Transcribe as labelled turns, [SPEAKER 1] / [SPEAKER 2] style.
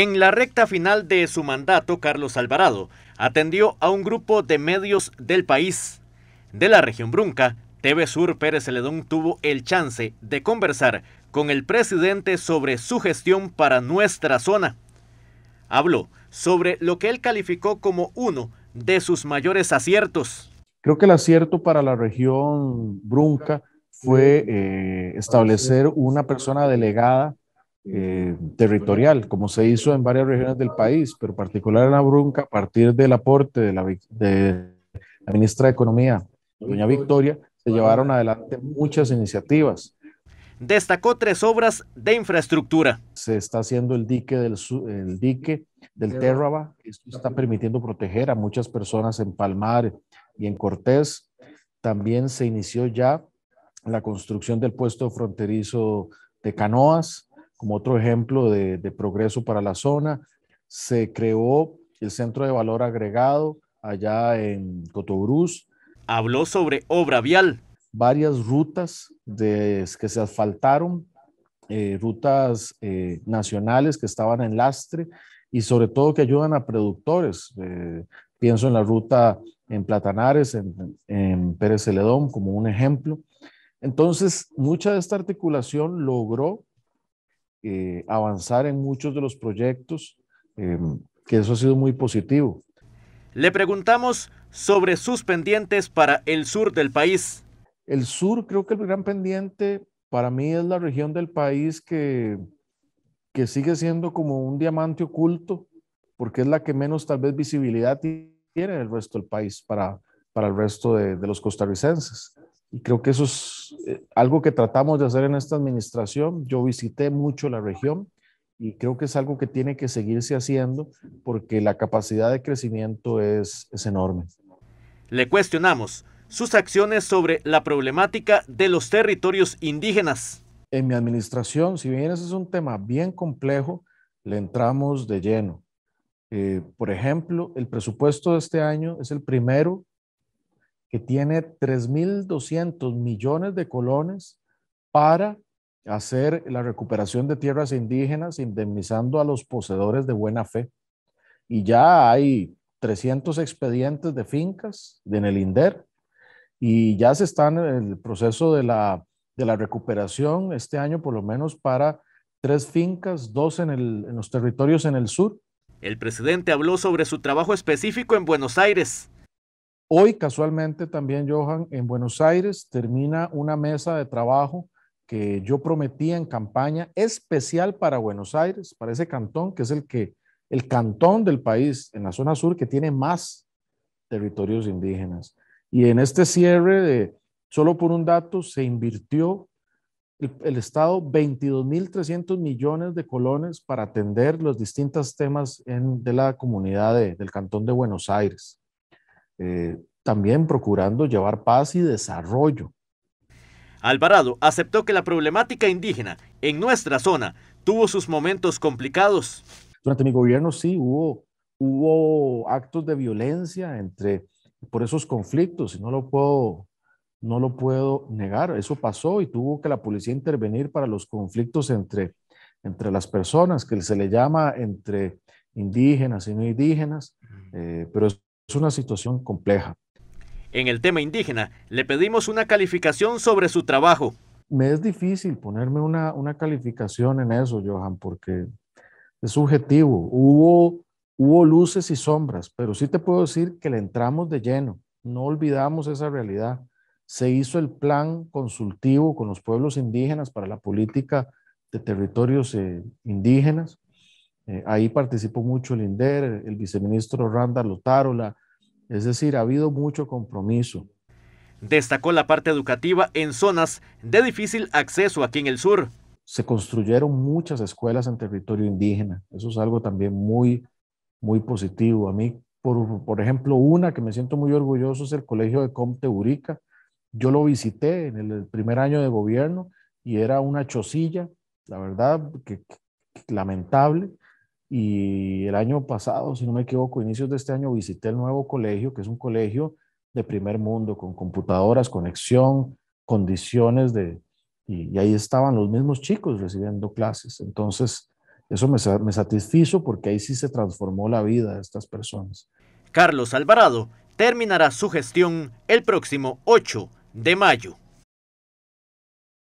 [SPEAKER 1] En la recta final de su mandato, Carlos Alvarado atendió a un grupo de medios del país. De la región Brunca, TV Sur Pérez Celedón tuvo el chance de conversar con el presidente sobre su gestión para nuestra zona. Habló sobre lo que él calificó como uno de sus mayores aciertos.
[SPEAKER 2] Creo que el acierto para la región Brunca fue eh, establecer una persona delegada eh, territorial, como se hizo en varias regiones del país, pero particular en La Abrunca, a partir del aporte de la, ministra de Economía, doña Victoria, se llevaron adelante muchas iniciativas.
[SPEAKER 1] Destacó tres obras de infraestructura.
[SPEAKER 2] Se está haciendo el dique del, el dique del Terraba. Esto está permitiendo proteger a muchas personas en Palmar y en Cortés. También se inició ya la construcción del puesto fronterizo de Canoas como otro ejemplo de, progreso para la zona. Se creó el Centro de Valor Agregado allá
[SPEAKER 1] en Cotobruz. Habló sobre obra vial.
[SPEAKER 2] Varias rutas de, que se asfaltaron, eh, rutas eh, nacionales que estaban en lastre y sobre todo que ayudan a productores. Eh, pienso en la ruta en Platanares, en, en Pérez Celedón como un ejemplo. Entonces, mucha de esta articulación logró eh, avanzar en muchos de los proyectos, em, que eso ha sido muy positivo.
[SPEAKER 1] Le preguntamos sobre sus pendientes para el sur del país.
[SPEAKER 2] El sur, creo que el gran pendiente para mí es la región del país que, que sigue siendo como un diamante oculto, porque es la que menos tal vez visibilidad tiene el resto del país para, para el resto de los costarricenses. Y creo que eso es eh, algo que tratamos de hacer en esta administración. Yo visité mucho la región y creo que es algo que tiene que seguirse haciendo porque la capacidad de crecimiento es, es enorme.
[SPEAKER 1] Le cuestionamos sus acciones sobre la problemática de los territorios indígenas.
[SPEAKER 2] En mi administración, si bien ese es un tema bien complejo, le entramos de lleno. Eh, por ejemplo, el presupuesto de este año es el primero que tiene 3.200 millones de colones para hacer la recuperación de tierras indígenas, indemnizando a los poseedores de buena fe. Y ya hay 300 expedientes de fincas en el INDER y ya se están en el proceso de la, recuperación este año, por lo menos para tres fincas, dos en, en los territorios en el sur.
[SPEAKER 1] El presidente habló sobre su trabajo específico en Buenos Aires
[SPEAKER 2] Hoy, casualmente, también, Johan, en Buenos Aires termina una mesa de trabajo que yo prometí en campaña especial para Buenos Aires, para ese cantón, que es el que el cantón del país en la zona sur que tiene más territorios indígenas. Y en este cierre, de, solo por un dato, se invirtió el, Estado 22.300 millones de colones para atender los distintos temas de la comunidad del cantón de Buenos Aires. Eh, también procurando llevar paz y desarrollo.
[SPEAKER 1] Alvarado aceptó que la problemática indígena en nuestra zona tuvo sus momentos complicados.
[SPEAKER 2] Durante mi gobierno sí hubo, hubo actos de violencia entre, por esos conflictos, y no lo puedo no lo puedo negar, eso pasó y tuvo que la policía intervenir para los conflictos entre, entre las personas, que se le llama entre indígenas y no indígenas, eh, pero es una situación compleja.
[SPEAKER 1] En el tema indígena, le pedimos una calificación sobre su trabajo.
[SPEAKER 2] Me es difícil ponerme una, una calificación en eso, Johan, porque es subjetivo. Hubo, hubo luces y sombras, pero sí te puedo decir que le entramos de lleno. No olvidamos esa realidad. Se hizo el plan consultivo con los pueblos indígenas para la política de territorios eh, indígenas. Eh, ahí participó mucho el INDER, el viceministro Randa Lutarola. Es decir, ha habido mucho compromiso.
[SPEAKER 1] Destacó la parte educativa en zonas de difícil acceso aquí en el sur.
[SPEAKER 2] Se construyeron muchas escuelas en territorio indígena. Eso es algo también muy, muy positivo. A mí, por, ejemplo, una que me siento muy orgulloso es el Colegio de Comte Urica. Yo lo visité en el primer año de gobierno y era una chocilla, la verdad, que lamentable y el año pasado, si no me equivoco, inicios de este año, visité el nuevo colegio, que es un colegio de primer mundo, con computadoras, conexión, condiciones de... Y, ahí estaban los mismos chicos recibiendo clases. Entonces, eso me, me satisfizo porque ahí sí se transformó la vida de estas personas.
[SPEAKER 1] Carlos Alvarado terminará su gestión el próximo 8 de mayo.